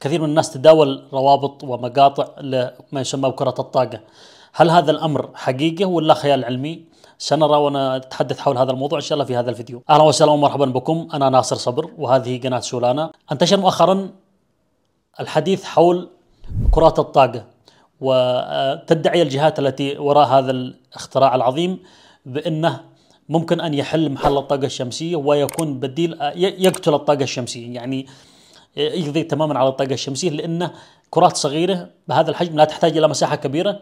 كثير من الناس تداول روابط ومقاطع لما يسمى بكرة الطاقة هل هذا الأمر حقيقة ولا خيال علمي؟ سنرى ونتحدث حول هذا الموضوع ان شاء الله في هذا الفيديو. اهلا وسهلا ومرحبا بكم انا ناصر صبر وهذه قناه سولانا. انتشر مؤخرا الحديث حول كرات الطاقه وتدعي الجهات التي وراء هذا الاختراع العظيم بانه ممكن ان يحل محل الطاقه الشمسيه ويكون بديل يقتل الطاقه الشمسيه، يعني يقضي تماما على الطاقه الشمسيه لانه كرات صغيره بهذا الحجم لا تحتاج الى مساحه كبيره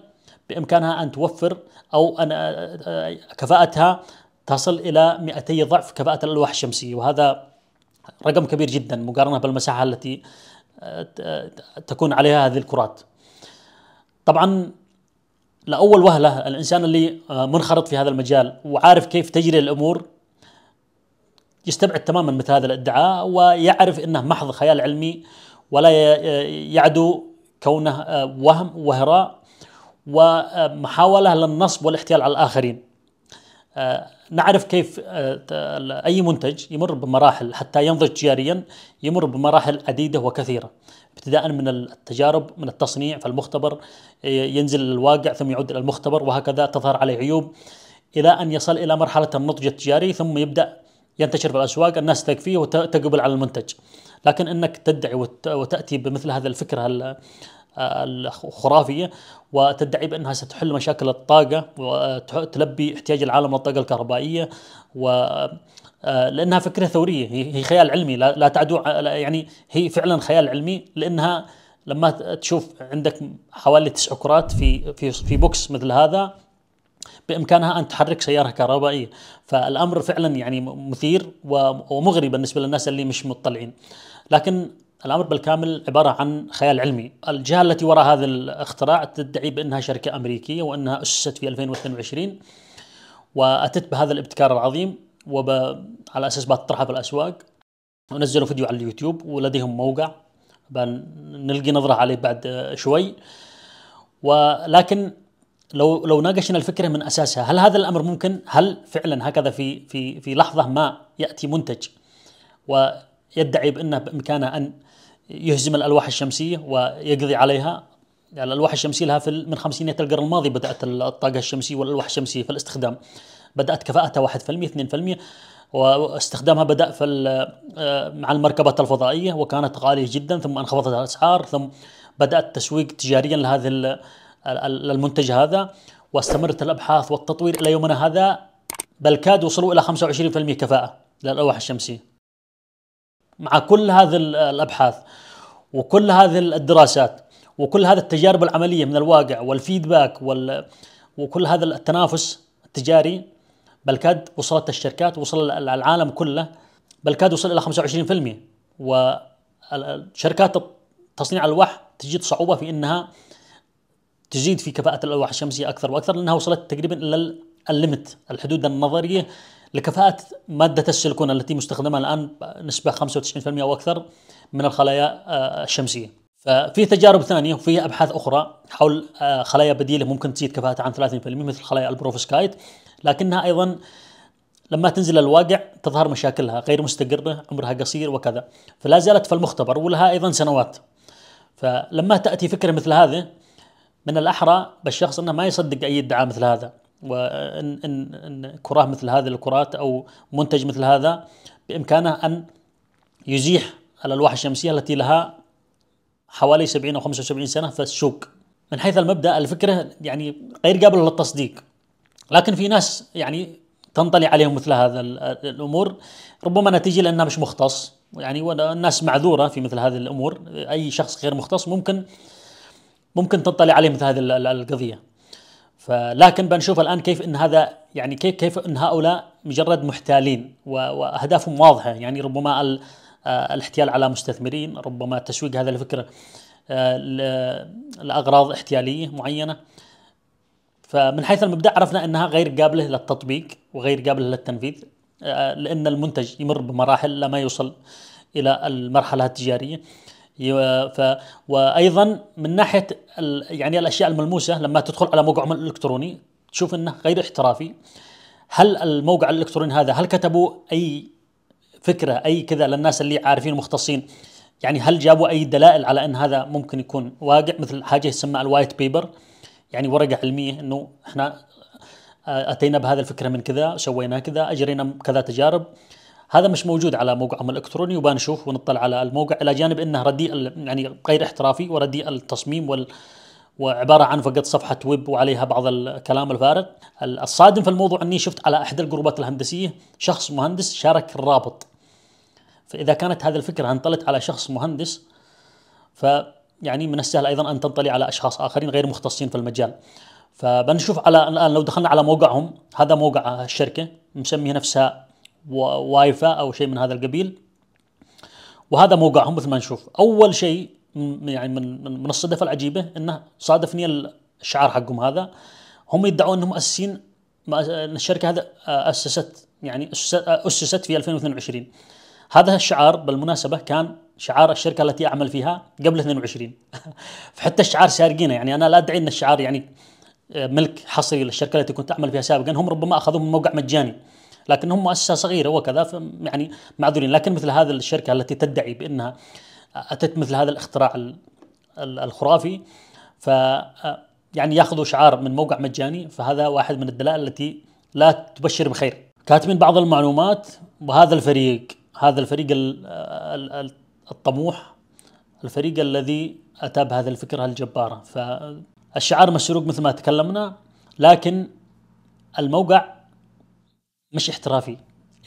بامكانها ان توفر او ان آه، كفاءتها تصل الى 200 ضعف كفاءه الالواح الشمسيه وهذا رقم كبير جدا مقارنه بالمساحه التي آه، تكون عليها هذه الكرات. طبعا لاول وهله الانسان اللي آه، منخرط في هذا المجال وعارف كيف تجري الامور يستبعد تماما مثل هذا الادعاء ويعرف انه محض خيال علمي ولا يعدو كونه آه، وهم وهراء ومحاوله للنصب والاحتيال على الاخرين. آه، نعرف كيف آه، اي منتج يمر بمراحل حتى ينضج تجاريا يمر بمراحل عديده وكثيره ابتداء من التجارب من التصنيع فالمختبر ينزل للواقع ثم يعود الى المختبر وهكذا تظهر عليه عيوب الى ان يصل الى مرحله النضج التجاري ثم يبدا ينتشر في الاسواق الناس تكفيه وتقبل على المنتج لكن انك تدعي وتاتي بمثل هذه الفكره الخرافيه وتدعي بانها ستحل مشاكل الطاقه وتلبي احتياج العالم للطاقه الكهربائيه و لانها فكره ثوريه هي خيال علمي لا تعدو يعني هي فعلا خيال علمي لانها لما تشوف عندك حوالي تسع كرات في في في بوكس مثل هذا بامكانها ان تحرك سياره كهربائيه فالامر فعلا يعني مثير ومغري بالنسبه للناس اللي مش مطلعين لكن الامر بالكامل عباره عن خيال علمي، الجهه التي وراء هذا الاختراع تدعي بانها شركه امريكيه وانها اسست في 2022 واتت بهذا الابتكار العظيم وب... على اساس بتطرحه في الاسواق ونزلوا فيديو على اليوتيوب ولديهم موقع بنلقي نظره عليه بعد شوي ولكن لو لو ناقشنا الفكره من اساسها هل هذا الامر ممكن هل فعلا هكذا في في في لحظه ما ياتي منتج ويدعي بانه بامكانه ان يهزم الالواح الشمسيه ويقضي عليها يعني الالواح الشمسيه لها في من خمسينيات القرن الماضي بدات الطاقه الشمسيه والالواح الشمسيه في الاستخدام بدات كفاءتها 1% 2% واستخدامها بدا في آه، مع المركبات الفضائيه وكانت غاليه جدا ثم انخفضت الاسعار ثم بدات تسويق تجاريا لهذه للمنتج هذا واستمرت الابحاث والتطوير الى يومنا هذا بل كاد وصلوا الى 25% كفاءه للالواح الشمسيه. مع كل هذه الابحاث وكل هذه الدراسات وكل هذه التجارب العمليه من الواقع والفيدباك وال... وكل هذا التنافس التجاري بل كاد وصلت الشركات وصل العالم كله بل كاد وصل الى 25% وشركات تصنيع الوح تجد صعوبه في انها تزيد في كفاءة الألواح الشمسية أكثر وأكثر لأنها وصلت تقريبا إلى الليمت الحدود النظرية لكفاءة مادة السيليكون التي مستخدمة الآن نسبة 95% أو أكثر من الخلايا آه، الشمسية ففي تجارب ثانية وفي أبحاث أخرى حول آه، خلايا بديلة ممكن تزيد كفاءتها عن 30% مثل خلايا البروفسكايت لكنها أيضا لما تنزل الواقع تظهر مشاكلها غير مستقرة عمرها قصير وكذا فلا زالت في المختبر ولها أيضا سنوات فلما تأتي فكرة مثل هذه من الاحرى بالشخص انه ما يصدق اي ادعاء مثل هذا وان ان ان كراه مثل هذه الكرات او منتج مثل هذا بامكانه ان يزيح الالواح الشمسيه التي لها حوالي 70 او 75 سنه في السوق من حيث المبدا الفكره يعني غير قابله للتصديق لكن في ناس يعني تنطلي عليهم مثل هذا الامور ربما نتيجه لانها مش مختص يعني والناس معذوره في مثل هذه الامور اي شخص غير مختص ممكن ممكن تطلع عليه مثل هذه القضيه فلكن بنشوف الان كيف ان هذا يعني كيف كيف ان هؤلاء مجرد محتالين واهدافهم واضحه يعني ربما آه، الاحتيال على مستثمرين ربما تسويق هذا الفكر آه، لاغراض احتياليه معينه فمن حيث المبدا عرفنا انها غير قابله للتطبيق وغير قابله للتنفيذ آه، لان المنتج يمر بمراحل لما يوصل الى المرحله التجاريه وايضا من ناحيه يعني الاشياء الملموسه لما تدخل على موقع الكتروني تشوف انه غير احترافي هل الموقع الالكتروني هذا هل كتبوا اي فكره اي كذا للناس اللي عارفين مختصين يعني هل جابوا اي دلائل على ان هذا ممكن يكون واقع مثل حاجه يسمى الوايت بيبر يعني ورقه علميه انه احنا آه، اتينا بهذه الفكره من كذا سوينا كذا اجرينا كذا تجارب هذا مش موجود على موقعهم الالكتروني وبنشوف ونطلع على الموقع الى جانب انه رديء يعني غير احترافي ورديء التصميم وال وعباره عن فقط صفحه ويب وعليها بعض الكلام الفارغ الصادم في الموضوع اني شفت على احدى الجروبات الهندسيه شخص مهندس شارك الرابط فاذا كانت هذه الفكره انطلت على شخص مهندس ف يعني من السهل ايضا ان تنطلي على اشخاص اخرين غير مختصين في المجال فبنشوف على الان لو دخلنا على موقعهم هذا موقع الشركه مسميه نفسها ووايفا او شيء من هذا القبيل وهذا موقعهم مثل ما نشوف اول شيء يعني من من الصدفه العجيبه انه صادفني الشعار حقهم هذا هم يدعون انهم مؤسسين الشركه هذا اسست يعني اسست في 2022 هذا الشعار بالمناسبه كان شعار الشركه التي اعمل فيها قبل 22 فحتى الشعار سارقينه يعني انا لا ادعي ان الشعار يعني ملك حصري للشركه التي كنت اعمل فيها سابقا هم ربما اخذوه من موقع مجاني لكن هم مؤسسه صغيره وكذا يعني معذورين لكن مثل هذه الشركه التي تدعي بانها اتت مثل هذا الاختراع الخرافي ف آه، يعني ياخذوا شعار من موقع مجاني فهذا واحد من الدلائل التي لا تبشر بخير كاتبين بعض المعلومات وهذا الفريق هذا الفريق الطموح الفريق الذي اتى بهذه الفكره الجباره فالشعار مسروق مثل ما تكلمنا لكن الموقع مش احترافي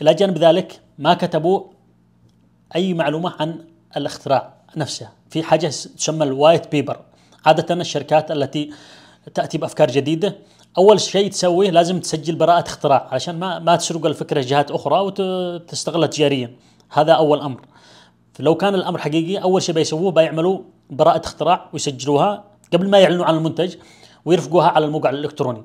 إلى جانب ذلك ما كتبوا أي معلومة عن الاختراع نفسه في حاجة تسمى الوايت بيبر عادة الشركات التي تأتي بأفكار جديدة أول شيء تسويه لازم تسجل براءة اختراع عشان ما ما تسرق الفكرة جهات أخرى وتستغلها تجاريا هذا أول أمر لو كان الأمر حقيقي أول شيء بيسووه بيعملوا براءة اختراع ويسجلوها قبل ما يعلنوا عن المنتج ويرفقوها على الموقع الإلكتروني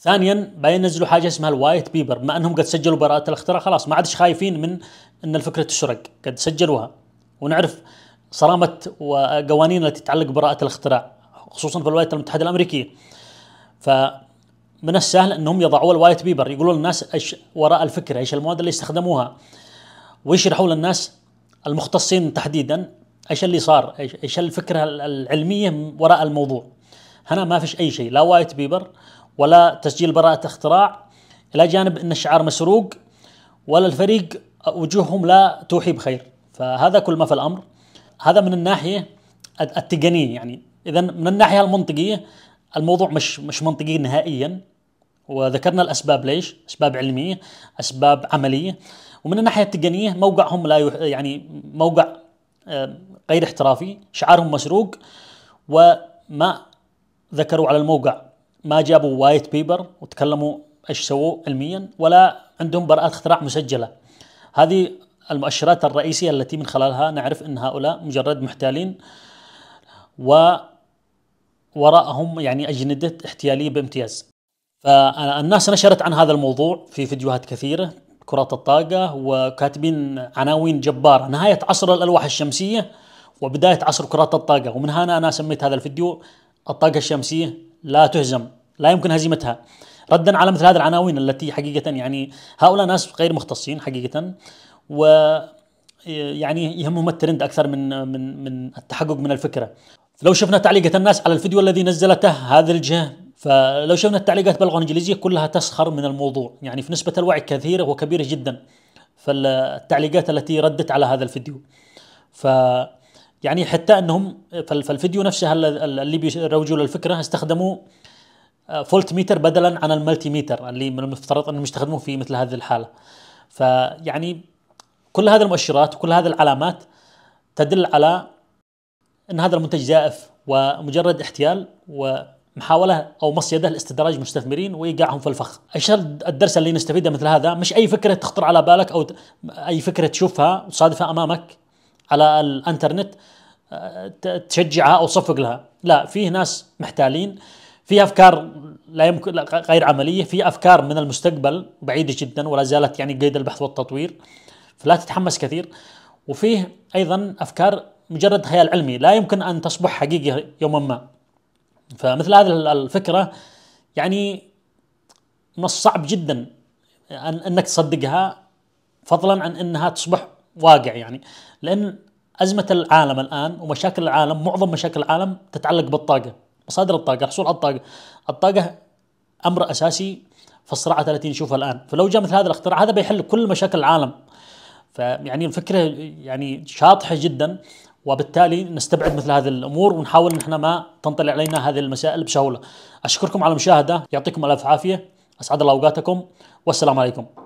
ثانيا بينزلوا حاجه اسمها الوايت بيبر بما انهم قد سجلوا براءه الاختراع خلاص ما عادش خايفين من ان الفكره تسرق قد سجلوها ونعرف صرامه وقوانين التي تتعلق براءه الاختراع خصوصا في الولايات المتحده الامريكيه ف من السهل انهم يضعوا الوايت بيبر يقولوا للناس ايش وراء الفكره ايش المواد اللي استخدموها ويشرحوا للناس المختصين تحديدا ايش اللي صار ايش الفكره العلميه وراء الموضوع هنا ما فيش اي شيء لا وايت بيبر ولا تسجيل براءة اختراع إلى جانب أن الشعار مسروق ولا الفريق وجوههم لا توحي بخير فهذا كل ما في الأمر هذا من الناحية التقنية يعني إذا من الناحية المنطقية الموضوع مش مش منطقي نهائيا وذكرنا الأسباب ليش أسباب علمية أسباب عملية ومن الناحية التقنية موقعهم لا يح... يعني موقع آه، غير احترافي شعارهم مسروق وما ذكروا على الموقع ما جابوا وايت بيبر وتكلموا ايش سووا علميا ولا عندهم براءات اختراع مسجله. هذه المؤشرات الرئيسيه التي من خلالها نعرف ان هؤلاء مجرد محتالين و وراءهم يعني اجنده احتياليه بامتياز. فالناس نشرت عن هذا الموضوع في فيديوهات كثيره كرة الطاقة وكاتبين عناوين جبارة نهاية عصر الألواح الشمسية وبداية عصر كرة الطاقة ومن هنا أنا سميت هذا الفيديو الطاقة الشمسية لا تهزم لا يمكن هزيمتها ردا على مثل هذه العناوين التي حقيقة يعني هؤلاء ناس غير مختصين حقيقة و يعني يهمهم الترند اكثر من من من التحقق من الفكره. لو شفنا تعليقات الناس على الفيديو الذي نزلته هذه الجهه فلو شفنا التعليقات باللغه الانجليزيه كلها تسخر من الموضوع، يعني في نسبه الوعي كثيره وكبيره جدا. فالتعليقات التي ردت على هذا الفيديو. ف يعني حتى انهم فالفيديو نفسه اللي بيروجوا للفكره استخدموا فولت ميتر بدلا عن الملتي ميتر اللي من المفترض انهم يستخدموه في مثل هذه الحاله فيعني كل هذه المؤشرات وكل هذه العلامات تدل على ان هذا المنتج زائف ومجرد احتيال ومحاوله او مصيده لاستدراج مستثمرين وايقاعهم في الفخ. اشهر الدرس اللي نستفيده مثل هذا مش اي فكره تخطر على بالك او اي فكره تشوفها وتصادفها امامك على الانترنت آه، تشجعها او تصفق لها، لا في ناس محتالين في افكار لا يمكن غير عمليه، في افكار من المستقبل بعيده جدا ولا زالت يعني قيد البحث والتطوير فلا تتحمس كثير وفيه ايضا افكار مجرد خيال علمي لا يمكن ان تصبح حقيقه يوما ما. فمثل هذه الفكره يعني من الصعب جدا أن انك تصدقها فضلا عن انها تصبح واقع يعني لان ازمه العالم الان ومشاكل العالم معظم مشاكل العالم تتعلق بالطاقه مصادر الطاقه الحصول على الطاقه الطاقه امر اساسي في الصراعات التي نشوفها الان فلو جاء مثل هذا الاختراع هذا بيحل كل مشاكل العالم فيعني الفكره يعني شاطحه جدا وبالتالي نستبعد مثل هذه الامور ونحاول ان احنا ما تنطلع علينا هذه المسائل بسهوله. اشكركم على المشاهده، يعطيكم الف عافيه، اسعد الله اوقاتكم والسلام عليكم.